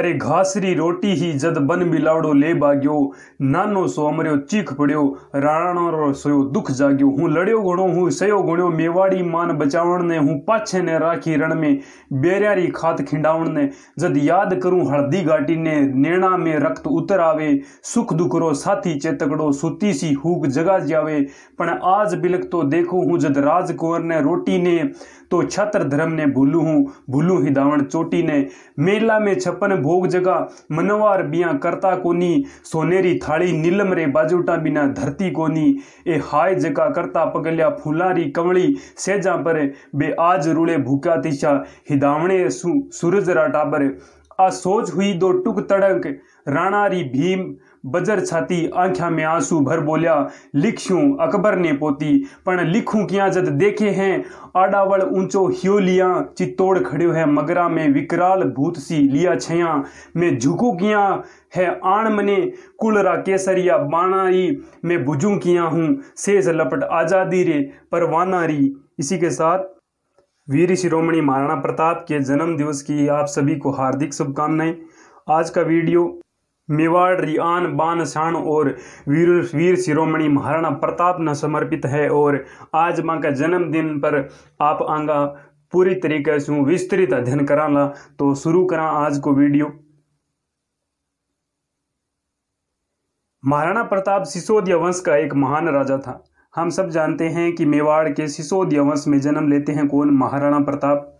અરે ઘાસરી રોટી હી જદ બન બિલાવડો લે ભાગ્યો નાનો સો અમર્યો ચીખ પડ્યો રાણારો સોયો દુઃખ જાગ્યો હું લડ્યો ઘણો હું સયો ઘણ્યો મેવાડી માન બચાવણને હું પાછેને રાખી રણમે બેરારી ખાત ખીંડાવણને જદ યાદ કરું હળદી ગાટીને નેણા મેં રક્ત ઉતર આવે સુખ દુકરો સાથી ચેતકડો સુતીસી હૂક જગા જાવે પણ આજ બિલકતો દેખું હું જદ રાજકુંવરને રોટીને તો છત્ર ધર્મને ભૂલું હું ભૂલું હિદાવણ ચોટીને મેલા મેં છપ્પન गोग जगा मनवार बिया करता कोनी सोनेरी थाली नीलम रे बाजूटा बिना धरती कोनी ए हाय जगा करता पगलिया फुलारी कंवली सेजा पर बे आज रूले भूखा तिशा हिदावणे सू सूरज रा टाबर आ सोच हुई दो टुक तड़क राणा री भीम बजर छाती आख्या में आंसू भर बोलिया लिख्यूं अकबर ने पोती पण लिखूं क्या जद देखे हैं आडावल ऊंचो हियो लिया चित्तौड़ खड़े है मगरा में विकराल भूत सी लिया छया मैं झुकू किया है आण मने कुलरा केसरिया बाणाई मैं बुझू किया हूँ शेष लपट आजादी रे परवाना री इसी के साथ वीर शिरोमणि महाराणा प्रताप के जन्म दिवस की आप सभी को हार्दिक शुभकामनाएं आज का वीडियो मेवाड़ रियान शान और वीर वीर शिरोमणि महाराणा प्रताप न समर्पित है और आज माँ का जन्मदिन पर आप आंगा पूरी तरीके से विस्तृत अध्ययन करा ला तो शुरू करा आज को वीडियो महाराणा प्रताप सिसोदिया वंश का एक महान राजा था हम सब जानते हैं कि मेवाड़ के सिसोदिया वंश में जन्म लेते हैं कौन महाराणा प्रताप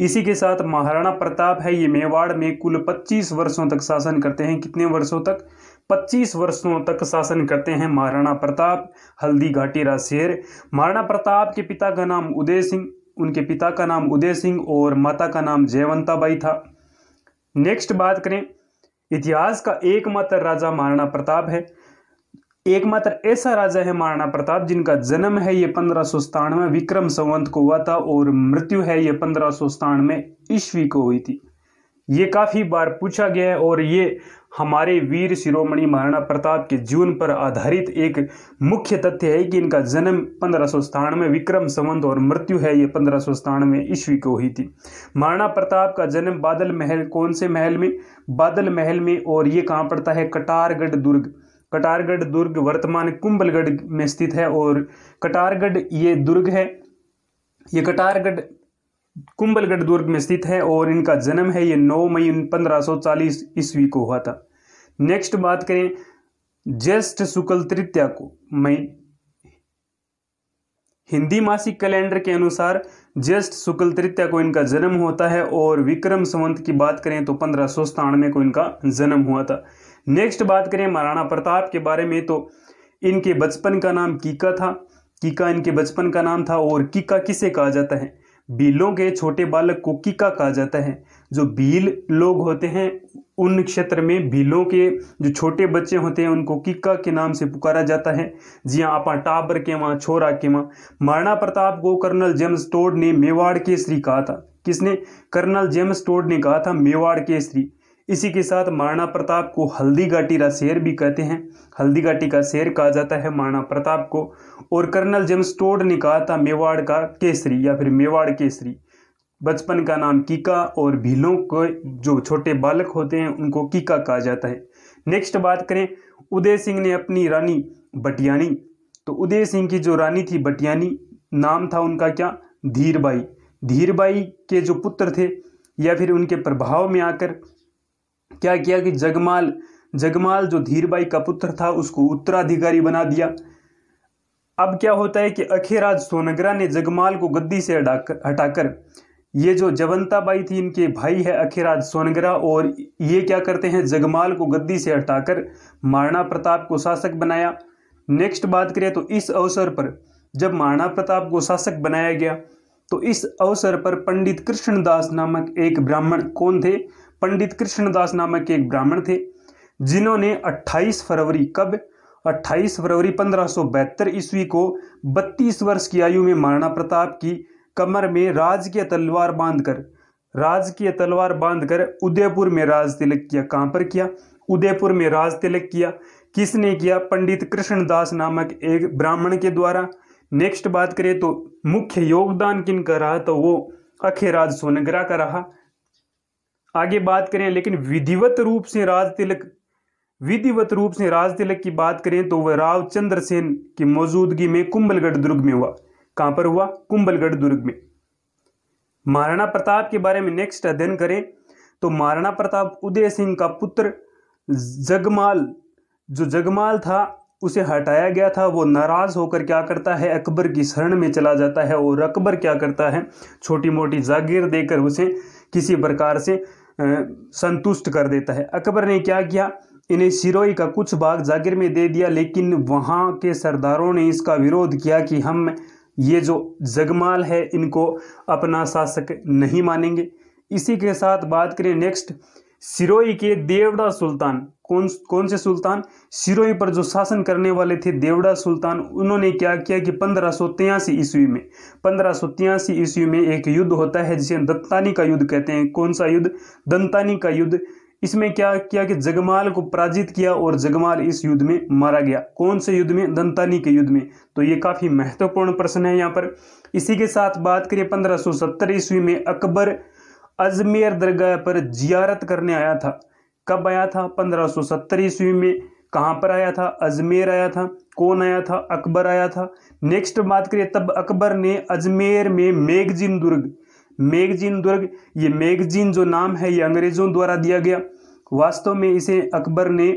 इसी के साथ महाराणा प्रताप है ये मेवाड़ में कुल 25 वर्षों तक शासन करते हैं कितने वर्षों तक 25 वर्षों तक शासन करते हैं महाराणा प्रताप हल्दी घाटी शेर महाराणा प्रताप के पिता का नाम उदय सिंह उनके पिता का नाम उदय सिंह और माता का नाम जयवंताबाई था नेक्स्ट बात करें इतिहास का एकमात्र राजा महाराणा प्रताप है एकमात्र ऐसा राजा है महाराणा प्रताप जिनका जन्म है ये पंद्रह विक्रम संवंत को हुआ था और मृत्यु है ये पंद्रह ईस्वी को हुई थी ये काफ़ी बार पूछा गया है और ये हमारे वीर शिरोमणि महाराणा प्रताप के जीवन पर आधारित एक मुख्य तथ्य है कि इनका जन्म पंद्रह सतानवे विक्रम संवंत और मृत्यु है ये पंद्रह सतानवे ईस्वी को हुई थी महाराणा प्रताप का जन्म बादल महल कौन से महल में बादल महल में और ये कहाँ पड़ता है कटारगढ़ दुर्ग कटारगढ़ दुर्ग वर्तमान कुंभलगढ़ में स्थित है और कटारगढ़ ये दुर्ग है ये कटारगढ़ कुंभलगढ़ दुर्ग में स्थित है और इनका जन्म है ये 9 मई 1540 ईस्वी को हुआ था नेक्स्ट बात करें ज्येष्ठ शुक्ल तृतीया को मई हिंदी मासिक कैलेंडर के अनुसार ज्येष्ठ शुक्ल तृतीया को इनका जन्म होता है और विक्रम संवंत की बात करें तो पंद्रह को इनका जन्म हुआ था नेक्स्ट बात करें महाराणा प्रताप के बारे में तो इनके बचपन का नाम कीका था कीका इनके बचपन का नाम था और कीका किसे कहा जाता है भीलों के छोटे बालक को कीका कहा जाता है जो भील लोग होते हैं उन क्षेत्र में भीलों के जो छोटे बच्चे होते हैं उनको किक्का के नाम से पुकारा जाता है जी हाँ आप टाबर के वहाँ छोरा के वहाँ महाराणा प्रताप को कर्नल जेम्स टोड ने मेवाड़ के श्री कहा था किसने कर्नल जेम्स टोड ने कहा था मेवाड़ के श्री इसी के साथ महाराणा प्रताप को हल्दी घाटी का शेर भी कहते हैं हल्दी घाटी का शेर कहा जाता है महाराणा प्रताप को और कर्नल जेम्स टोड ने कहा था मेवाड़ का केसरी या फिर मेवाड़ केसरी बचपन का नाम कीका और भीलों को जो छोटे बालक होते हैं उनको कीका कहा जाता है नेक्स्ट बात करें उदय सिंह ने अपनी रानी बटियानी तो उदय सिंह की जो रानी थी बटियानी नाम था उनका क्या धीरबाई धीरबाई के जो पुत्र थे या फिर उनके प्रभाव में आकर क्या किया कि जगमाल जगमाल जो धीरबाई का पुत्र था उसको उत्तराधिकारी बना दिया अब क्या होता है कि अखेराज सोनगरा ने जगमाल को गद्दी से हटाकर हटाकर ये जो जवंताबाई थी इनके भाई है अखेराज सोनगरा और ये क्या करते हैं जगमाल को गद्दी से हटाकर महाराणा प्रताप को शासक बनाया नेक्स्ट बात करें तो इस अवसर पर जब महाराणा प्रताप को शासक बनाया गया तो इस अवसर पर पंडित कृष्णदास नामक एक ब्राह्मण कौन थे पंडित कृष्णदास नामक एक ब्राह्मण थे जिन्होंने 28 फरवरी कब 28 फरवरी पंद्रह ईस्वी को 32 वर्ष की आयु में महाराणा प्रताप की कमर में राजकीय तलवार बांधकर राजकीय तलवार बांधकर उदयपुर में राज तिलक किया कहाँ पर किया उदयपुर में राज तिलक किया किसने किया पंडित कृष्णदास नामक एक ब्राह्मण के द्वारा नेक्स्ट बात करें तो मुख्य योगदान किन का रहा तो वो अखेराज सोनगरा का रहा आगे बात करें लेकिन विधिवत रूप से राज तिलक विधिवत रूप से राज तिलक की बात करें तो वह राव चंद्र सेन की मौजूदगी में कुंभलगढ़ दुर्ग में हुआ कहां पर हुआ कुंभलगढ़ दुर्ग में महाराणा प्रताप के बारे में नेक्स्ट अध्ययन करें तो महाराणा प्रताप उदय सिंह का पुत्र जगमाल जो जगमाल था उसे हटाया गया था वो नाराज होकर क्या करता है अकबर की शरण में चला जाता है और अकबर क्या करता है छोटी मोटी जागीर देकर उसे किसी प्रकार से संतुष्ट कर देता है अकबर ने क्या किया इन्हें सिरोई का कुछ भाग जागीर में दे दिया लेकिन वहाँ के सरदारों ने इसका विरोध किया कि हम ये जो जगमाल है इनको अपना शासक नहीं मानेंगे इसी के साथ बात करें नेक्स्ट सिरोई के देवड़ा सुल्तान कौन कौन से सुल्तान सिरोही पर जो शासन करने वाले थे देवड़ा सुल्तान उन्होंने क्या किया कि पंद्रह सौ तिरासी ईस्वी में पंद्रह सौ तिरासी ईस्वी में एक युद्ध होता है जिसे दत्तानी का युद्ध कहते हैं कौन सा युद्ध दंतानी का युद्ध इसमें क्या किया कि जगमाल को पराजित किया और जगमाल इस युद्ध में मारा गया कौन से युद्ध में दंतानी के युद्ध में तो ये काफ़ी महत्वपूर्ण प्रश्न है यहाँ पर इसी के साथ बात करिए पंद्रह सौ सत्तर ईस्वी में अकबर अजमेर दरगाह पर जियारत करने आया था कब आया था 1570 ईस्वी में कहाँ पर आया था अजमेर आया था कौन आया था अकबर आया था नेक्स्ट बात करिए तब अकबर ने अजमेर में मेगजीन दुर्ग मेगजीन दुर्ग ये मेगजीन जो नाम है ये अंग्रेजों द्वारा दिया गया वास्तव में इसे अकबर ने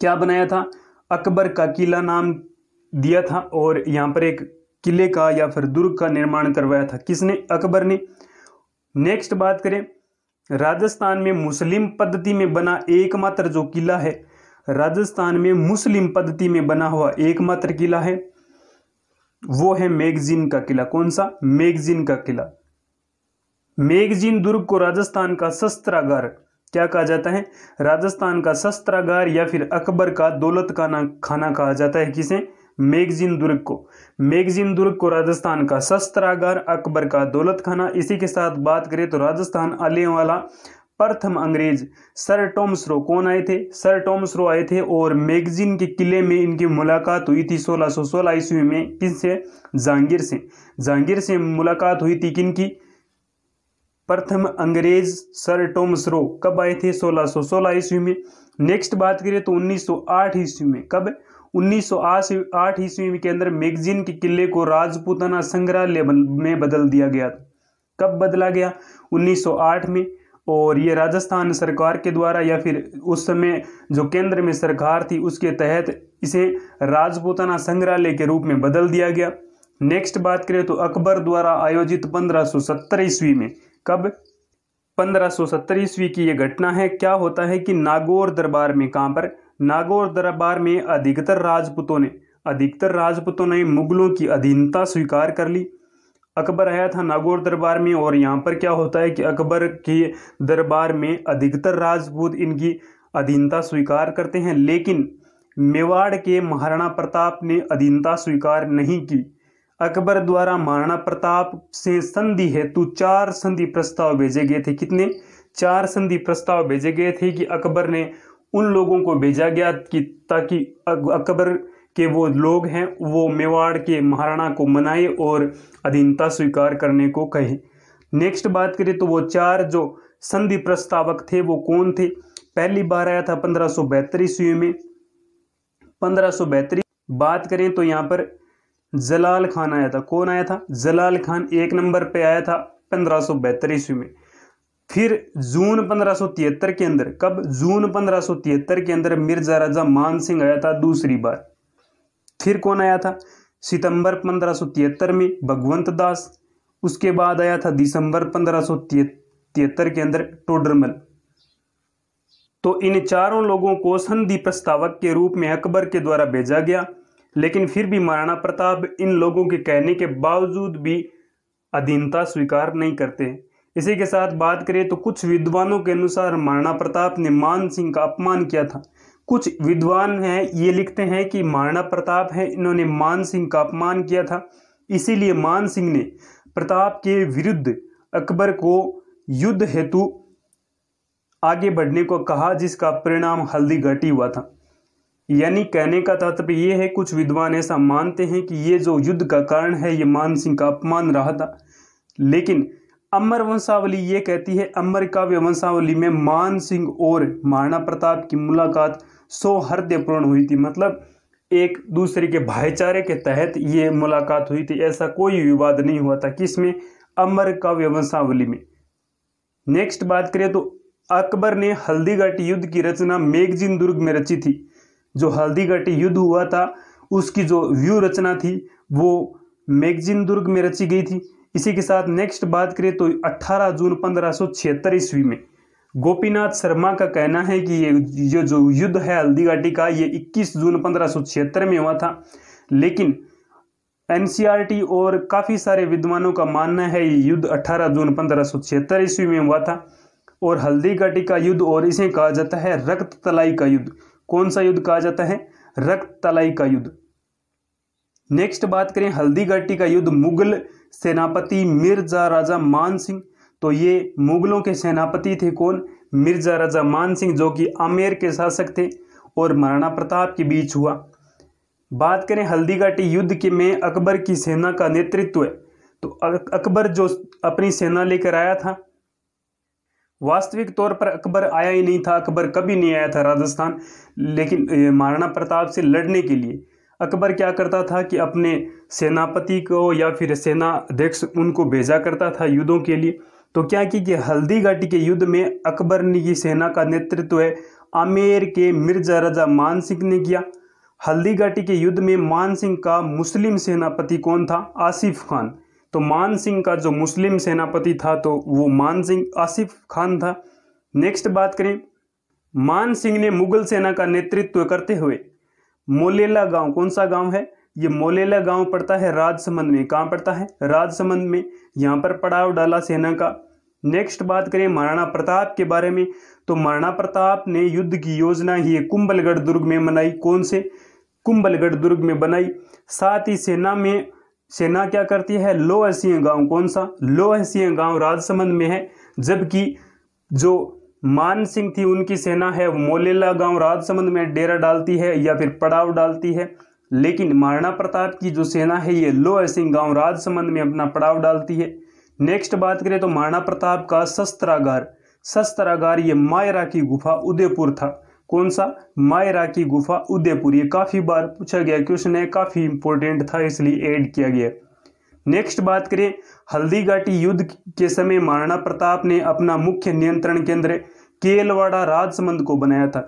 क्या बनाया था अकबर का किला नाम दिया था और यहाँ पर एक किले का या फिर दुर्ग का निर्माण करवाया था किसने अकबर ने नेक्स्ट बात करें राजस्थान में मुस्लिम पद्धति में बना एकमात्र जो किला है राजस्थान में मुस्लिम पद्धति में बना हुआ एकमात्र किला है वो है मैगजीन का किला कौन सा मैगजीन का किला मैगजीन दुर्ग को राजस्थान का शस्त्रागार क्या कहा जाता है राजस्थान का शस्त्रागार या फिर अकबर का दौलत खाना खाना कहा जाता है किसे मेगजीन दुर्ग को मेगजीन दुर्ग को राजस्थान का शस्त्रागार अकबर का दौलत खाना इसी के साथ बात करें तो राजस्थान आलिया वाला प्रथम अंग्रेज सर रो कौन आए थे सर रो आए थे और मैगजीन के किले में इनकी मुलाकात हुई थी 1616 सो ईस्वी में किनसे जहांगीर से जहांगीर से मुलाकात हुई थी किनकी प्रथम अंग्रेज सर रो कब आए थे 1616 सो ईस्वी में नेक्स्ट बात करें तो 1908 ईस्वी में कब 1908 ईस्वी के अंदर मैगजीन के किले को राजपूताना संग्रहालय में बदल दिया गया कब बदला गया 1908 में और ये राजस्थान सरकार के द्वारा या फिर उस समय जो केंद्र में सरकार थी उसके तहत इसे राजपूताना संग्रहालय के रूप में बदल दिया गया नेक्स्ट बात करें तो अकबर द्वारा आयोजित 1570 ईस्वी में कब 1570 ईस्वी की ये घटना है क्या होता है कि नागौर दरबार में कहाँ पर नागौर दरबार में अधिकतर राजपूतों ने अधिकतर राजपूतों ने मुगलों की अधीनता स्वीकार कर ली अकबर आया था नागौर दरबार में और यहाँ पर क्या होता है कि अकबर के दरबार में अधिकतर राजपूत इनकी अधीनता स्वीकार करते हैं लेकिन मेवाड़ के महाराणा प्रताप ने अधीनता स्वीकार नहीं की अकबर द्वारा महाराणा प्रताप से संधि हेतु चार संधि प्रस्ताव भेजे गए थे कितने चार संधि प्रस्ताव भेजे गए थे कि अकबर ने उन लोगों को भेजा गया कि ताकि अकबर के वो लोग हैं वो मेवाड़ के महाराणा को मनाए और अधीनता स्वीकार करने को कहे नेक्स्ट बात करें तो वो चार जो संधि प्रस्तावक थे वो कौन थे पहली बार आया था पंद्रह सौ में पंद्रह बात करें तो यहाँ पर जलाल खान आया था कौन आया था जलाल खान एक नंबर पे आया था पंद्रह सौ में फिर जून तिहत्तर के अंदर कब जून तिहत्तर के अंदर मिर्जा राजा मान सिंह आया था दूसरी बार फिर कौन आया था सितंबर तिहत्तर में भगवंत दास उसके बाद आया था दिसंबर पंद्रह के अंदर टोडरमल तो इन चारों लोगों को संधि प्रस्तावक के रूप में अकबर के द्वारा भेजा गया लेकिन फिर भी महाराणा प्रताप इन लोगों के कहने के बावजूद भी अधीनता स्वीकार नहीं करते इसी के साथ बात करें तो कुछ विद्वानों के अनुसार महाराणा प्रताप ने मान सिंह का अपमान किया था कुछ विद्वान हैं ये लिखते हैं कि महाराणा प्रताप हैं इन्होंने मान सिंह का अपमान किया था इसीलिए मान सिंह ने प्रताप के विरुद्ध अकबर को युद्ध हेतु आगे बढ़ने को कहा जिसका परिणाम हल्दी घाटी हुआ था यानी कहने का तात्पर्य यह है कुछ विद्वान ऐसा मानते हैं कि ये जो युद्ध का कारण है ये मान सिंह का अपमान रहा था लेकिन अमर वंशावली ये कहती है अमर काव्य वंशावली में मान सिंह और महाराणा प्रताप की मुलाकात सौ हुई थी मतलब एक दूसरे के भाईचारे के तहत ये मुलाकात हुई थी ऐसा कोई विवाद नहीं हुआ था किसमें अमर काव्य वंशावली में नेक्स्ट बात करें तो अकबर ने हल्दीघाटी युद्ध की रचना मेघजिन दुर्ग में रची थी जो हल्दीघाटी युद्ध हुआ था उसकी जो व्यू रचना थी वो मेघजिन दुर्ग में रची गई थी इसी के साथ नेक्स्ट बात करें तो 18 जून पंद्रह ईस्वी में गोपीनाथ शर्मा का कहना है कि ये ये जो युद्ध है हल्दीघाटी का ये 21 जून पंद्रह में हुआ था लेकिन एनसीईआरटी और काफ़ी सारे विद्वानों का मानना है ये युद्ध 18 जून पंद्रह ईस्वी में हुआ था और हल्दीघाटी का युद्ध और इसे कहा जाता है रक्त तलाई का युद्ध कौन सा युद्ध कहा जाता है रक्त तलाई का युद्ध नेक्स्ट बात करें हल्दीघाटी का युद्ध मुगल सेनापति मिर्ज़ा राजा मान सिंह तो ये मुग़लों के सेनापति थे कौन मिर्ज़ा राजा मान सिंह जो कि आमेर के शासक थे और महाराणा प्रताप के बीच हुआ बात करें हल्दीघाटी युद्ध के में अकबर की सेना का नेतृत्व है तो अकबर जो अपनी सेना लेकर आया था वास्तविक तौर पर अकबर आया ही नहीं था अकबर कभी नहीं आया था राजस्थान लेकिन महाराणा प्रताप से लड़ने के लिए अकबर क्या करता था कि अपने सेनापति को या फिर सेना अध्यक्ष उनको भेजा करता था युद्धों के लिए तो क्या की कि हल्दी घाटी के युद्ध में अकबर ने की सेना का नेतृत्व है आमेर के मिर्जा रजा मान सिंह ने किया हल्दी घाटी के युद्ध में मान सिंह का मुस्लिम सेनापति कौन था आसिफ खान तो मान सिंह का जो मुस्लिम सेनापति था तो वो मान सिंह आसिफ खान था नेक्स्ट बात करें मान सिंह ने मुगल सेना का नेतृत्व करते हुए मोलेला गांव कौन सा गांव है ये मोलेला गांव पड़ता है राजसमंद में कहाँ पड़ता है राजसमंद में यहाँ पर पड़ाव डाला सेना का नेक्स्ट बात करें महाराणा प्रताप के बारे में तो महाराणा प्रताप ने युद्ध की योजना ये कुंभलगढ़ दुर्ग में बनाई कौन से कुंभलगढ़ दुर्ग में बनाई साथ ही सेना में सेना क्या करती है लोहसिंह गांव कौन सा लोहसिंह गांव राजसमंद में है जबकि जो मान सिंह थी उनकी सेना है मोलेला गांव राजसमंद में डेरा डालती है या फिर पड़ाव डालती है लेकिन महाराणा प्रताप की जो सेना है ये लोह सिंह गांव राजसमंद में अपना पड़ाव डालती है नेक्स्ट बात करें तो महाराणा प्रताप का शस्त्रागार शस्त्रागार ये मायरा की गुफा उदयपुर था कौन सा मायरा की गुफा उदयपुर ये काफ़ी बार पूछा गया क्वेश्चन है काफ़ी इंपॉर्टेंट था इसलिए ऐड किया गया नेक्स्ट बात करें हल्दीघाटी युद्ध के समय महाराणा प्रताप ने अपना मुख्य नियंत्रण केंद्र केलवाड़ा राजसमंद को बनाया था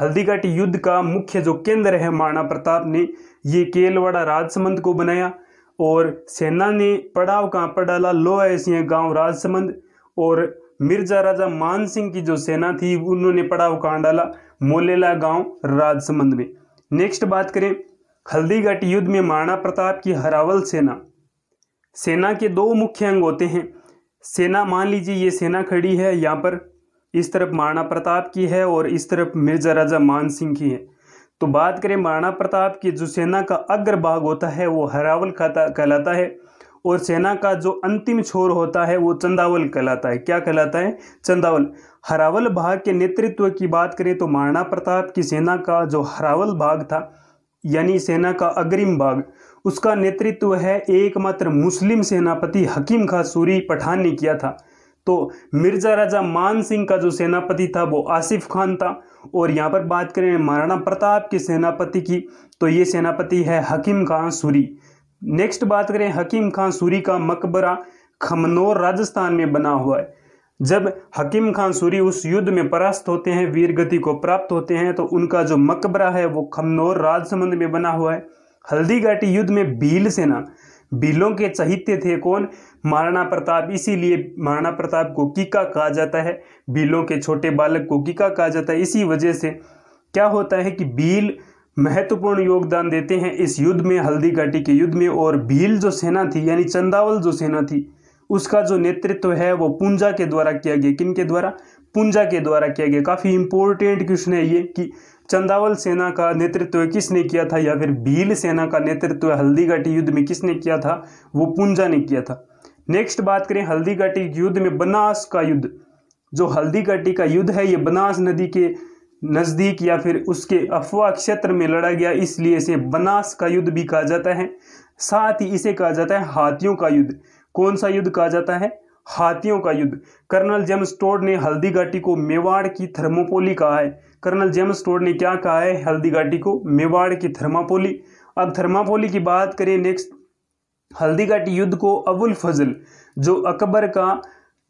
हल्दीघाट युद्ध का मुख्य जो केंद्र है माणा प्रताप ने ये केलवाड़ा राजसमंद को बनाया और सेना ने पड़ाव पर डाला लो ऐसी गांव राजसमंद और मिर्जा राजा मान सिंह की जो सेना थी उन्होंने पड़ाव कहाँ डाला मोलेला गांव राजसमंद में नेक्स्ट बात करें हल्दीघाट युद्ध में माणा प्रताप की हरावल सेना सेना के दो मुख्य अंग होते हैं सेना मान लीजिए ये सेना खड़ी है यहाँ पर इस तरफ महाराणा प्रताप की है और इस तरफ मिर्जा राजा मान सिंह की है तो बात करें महाराणा प्रताप की जो सेना का अग्र भाग होता है वो हरावल खाता कहलाता है और सेना का जो अंतिम छोर होता है वो चंदावल कहलाता है क्या कहलाता है चंदावल हरावल भाग के नेतृत्व की बात करें तो महाराणा प्रताप की सेना का जो हरावल भाग था यानी सेना का अग्रिम भाग उसका नेतृत्व है एकमात्र मुस्लिम सेनापति हकीम खासूरी सूरी पठान ने किया था तो मिर्जा राजा मान सिंह का जो सेनापति था वो आसिफ खान था और यहाँ पर बात करें महाराणा प्रताप के सेनापति की तो ये सेनापति है हकीम खान सूरी नेक्स्ट बात करें हकीम खान सूरी का मकबरा खमनौर राजस्थान में बना हुआ है जब हकीम खान सूरी उस युद्ध में परास्त होते हैं वीरगति को प्राप्त होते हैं तो उनका जो मकबरा है वो खमनौर राजसमंद में बना हुआ है हल्दीघाटी युद्ध में भील सेना भीलों के चहित्य थे कौन महाराणा प्रताप इसीलिए महाराणा प्रताप को कीका कहा जाता है भीलों के छोटे बालक को कीका कहा जाता है इसी वजह से क्या होता है कि भील महत्वपूर्ण योगदान देते हैं इस युद्ध में हल्दी घाटी के युद्ध में और भील जो सेना थी यानी चंदावल जो सेना थी उसका जो नेतृत्व है वो पूंजा के द्वारा किया गया किन के द्वारा पूंजा के द्वारा किया गया काफ़ी इंपॉर्टेंट क्वेश्चन है ये कि चंदावल सेना का नेतृत्व किसने किया था या फिर भील सेना का नेतृत्व हल्दीघाटी युद्ध में किसने किया था वो पूंजा ने किया था नेक्स्ट बात करें हल्दीघाटी युद्ध में बनास का युद्ध जो हल्दीघाटी का युद्ध है ये बनास नदी के नज़दीक या फिर उसके अफवाह क्षेत्र में लड़ा गया इसलिए इसे बनास का युद्ध भी कहा जाता है साथ ही इसे कहा जाता है हाथियों का युद्ध कौन सा युद्ध कहा जाता है हाथियों का युद्ध कर्नल जेम्स टोड ने हल्दी घाटी को मेवाड़ की थर्मोपोली कहा है कर्नल जेम्स टोड ने क्या कहा है हल्दी घाटी को मेवाड़ की थर्मापोली अब थर्मापोली की बात करें नेक्स्ट हल्दी घाटी युद्ध को अबुल फजल जो अकबर का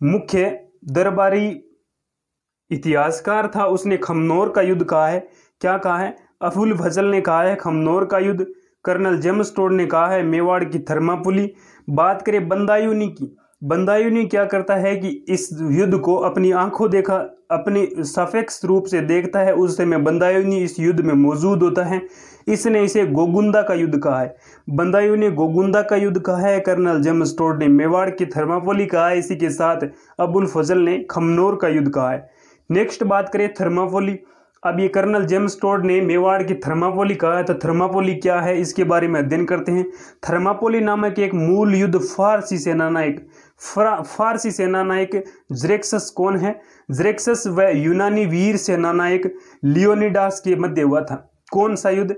मुख्य दरबारी इतिहासकार था उसने खमनौर का युद्ध कहा है क्या कहा है अबुल फजल ने कहा है खमनौर का युद्ध कर्नल जेम्स टोड ने कहा है मेवाड़ की थर्मापुली बात करें बंदायूनी की बंदायू क्या करता है कि इस युद्ध को अपनी आंखों देखा अपने सफेक्स रूप से देखता है उस समय बंदायुनी इस युद्ध में मौजूद होता है इसने इसे गोगुंदा का युद्ध कहा है बंदायू ने गोगुंदा का युद्ध कहा है कर्नल जेम स्टोर्ड ने मेवाड़ की थर्मापोली कहा है इसी के साथ अबुल फजल ने खमनोर का युद्ध कहा है नेक्स्ट बात करें थर्मापोली अब ये कर्नल जेम स्टोर्ड ने मेवाड़ की थर्मापोली कहा है तो थर्मापोली क्या है इसके बारे में अध्ययन करते हैं थर्मापोली नामक एक मूल युद्ध फारसी सेना नायक फारसी सेनानायक ज्रेक्सस कौन है ज्रेक्सस व यूनानी वीर सेनानायक लियोनिडास के मध्य हुआ था कौन सा युद्ध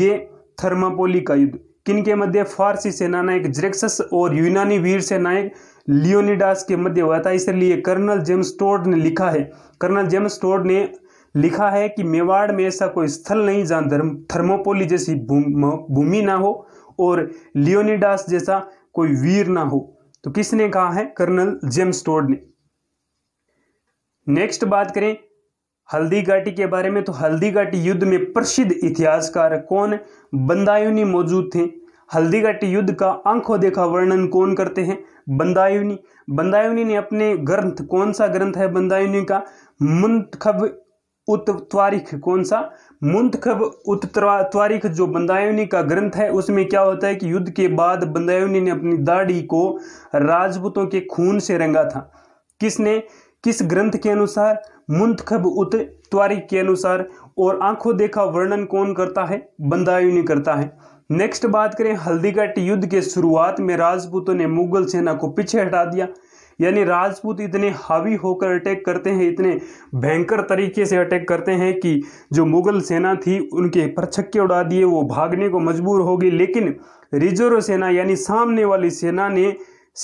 ये थर्मापोली का युद्ध किनके मध्य फारसी सेनानायक ज्रेक्सस और यूनानी वीर सेनानायक लियोनिडास के मध्य हुआ था इसलिए कर्नल जेम्स टोर्ड ने लिखा है कर्नल जेम्स टोड ने लिखा है कि मेवाड़ में ऐसा कोई स्थल नहीं जहाँ धर्म थर्मोपोली जैसी भूमि ना हो और लियोनिडास जैसा कोई वीर ना हो तो किसने कहा है कर्नल जेम्स टोड ने नेक्स्ट बात करें हल्दी घाटी के बारे में तो हल्दी घाटी युद्ध में प्रसिद्ध इतिहासकार कौन बंदायुनी मौजूद थे हल्दी घाटी युद्ध का आंखों देखा वर्णन कौन करते हैं बंदायुनी बंदायुनी ने अपने ग्रंथ कौन सा ग्रंथ है बंदायुनी का मुंतखब उत कौन सा मुंतखब उत्तवारिख जो बंदायुनी का ग्रंथ है उसमें क्या होता है कि युद्ध के बाद बंदायुनी ने अपनी दाढ़ी को राजपूतों के खून से रंगा था किसने किस ग्रंथ के अनुसार मुंतखब उत्तवारिख के अनुसार और आंखों देखा वर्णन कौन करता है बंदायुनी करता है नेक्स्ट बात करें हल्दीघाट युद्ध के शुरुआत में राजपूतों ने मुगल सेना को पीछे हटा दिया यानी राजपूत इतने हावी होकर अटैक करते हैं इतने भयंकर तरीके से अटैक करते हैं कि जो मुगल सेना थी उनके पर छक्के उड़ा दिए वो भागने को मजबूर हो गई लेकिन रिजर्व सेना यानी सामने वाली सेना ने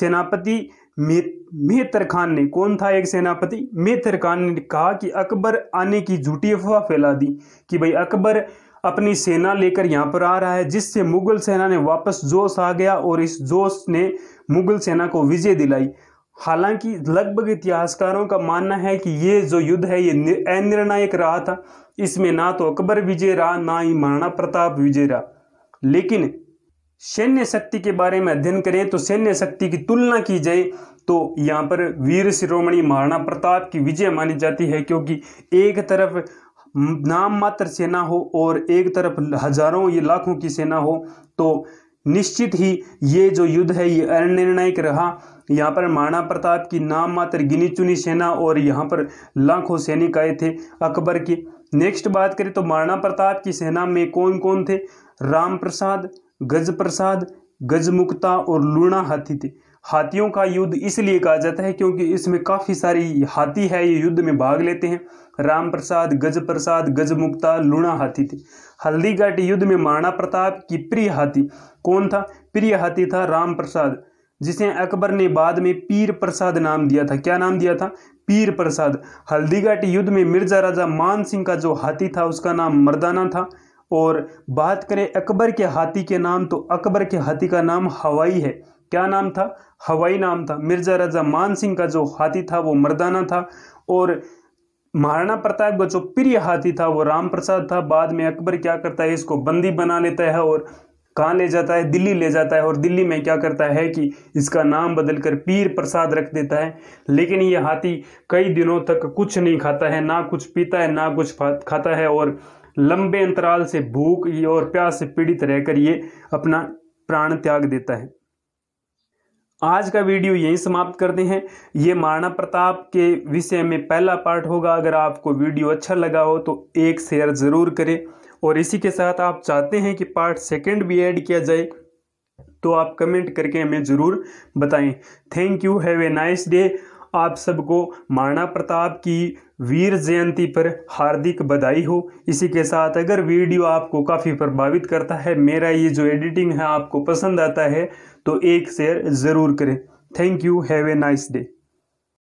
सेनापति मेहतर खान ने कौन था एक सेनापति मेहतर खान ने कहा कि अकबर आने की झूठी अफवाह फैला दी कि भाई अकबर अपनी सेना लेकर यहाँ पर आ रहा है जिससे मुगल सेना ने वापस जोश आ गया और इस जोश ने मुगल सेना को विजय दिलाई हालांकि लगभग इतिहासकारों का मानना है कि ये जो युद्ध है ये अनिर्णायक रहा था इसमें ना तो अकबर विजय रहा ना ही महाराणा प्रताप विजय रहा लेकिन सैन्य शक्ति के बारे में अध्ययन करें तो सैन्य शक्ति की तुलना की जाए तो यहाँ पर वीर शिरोमणि महाराणा प्रताप की विजय मानी जाती है क्योंकि एक तरफ नाम मात्र सेना हो और एक तरफ हजारों या लाखों की सेना हो तो निश्चित ही ये जो युद्ध है ये अनिर्णायक रहा यहाँ पर महाराणा प्रताप की नाम मात्र गिनी चुनी सेना और यहाँ पर लाखों सैनिक आए थे अकबर के नेक्स्ट बात करें तो महाराणा प्रताप की सेना में कौन कौन थे राम प्रसाद गज प्रसाद गजमुक्ता और लूणा हाथी थे हाथियों का युद्ध इसलिए कहा जाता है क्योंकि इसमें काफ़ी सारी हाथी है ये युद्ध में भाग लेते हैं राम प्रसाद गज प्रसाद गजमुक्ता लूणा हाथी थे हल्दीघाट युद्ध में महाराणा प्रताप की प्रिय हाथी कौन था प्रिय हाथी था राम प्रसाद जिसे अकबर ने बाद में पीर प्रसाद नाम दिया था क्या नाम दिया था पीर प्रसाद हल्दीघाट युद्ध में मिर्जा राजा मान सिंह का जो हाथी था उसका नाम मर्दाना था और बात करें अकबर के हाथी के नाम तो अकबर के हाथी का नाम हवाई है क्या नाम था हवाई नाम था मिर्जा राजा मान सिंह का जो हाथी था वो मर्दाना था और महाराणा प्रताप का जो प्रिय हाथी था वो राम प्रसाद था बाद में अकबर क्या करता है इसको बंदी बना लेता है और कहाँ ले जाता है दिल्ली ले जाता है और दिल्ली में क्या करता है कि इसका नाम बदलकर पीर प्रसाद रख देता है लेकिन ये हाथी कई दिनों तक कुछ नहीं खाता है ना कुछ पीता है ना कुछ खाता है और लंबे अंतराल से भूख और प्यास से पीड़ित रहकर ये अपना प्राण त्याग देता है आज का वीडियो यहीं समाप्त करते हैं ये महाराणा प्रताप के विषय में पहला पार्ट होगा अगर आपको वीडियो अच्छा लगा हो तो एक शेयर ज़रूर करें और इसी के साथ आप चाहते हैं कि पार्ट सेकंड भी ऐड किया जाए तो आप कमेंट करके हमें ज़रूर बताएं thank you have a nice day आप सबको महाराणा प्रताप की वीर जयंती पर हार्दिक बधाई हो इसी के साथ अगर वीडियो आपको काफ़ी प्रभावित करता है मेरा ये जो एडिटिंग है आपको पसंद आता है तो एक शेयर ज़रूर करें thank you have a nice day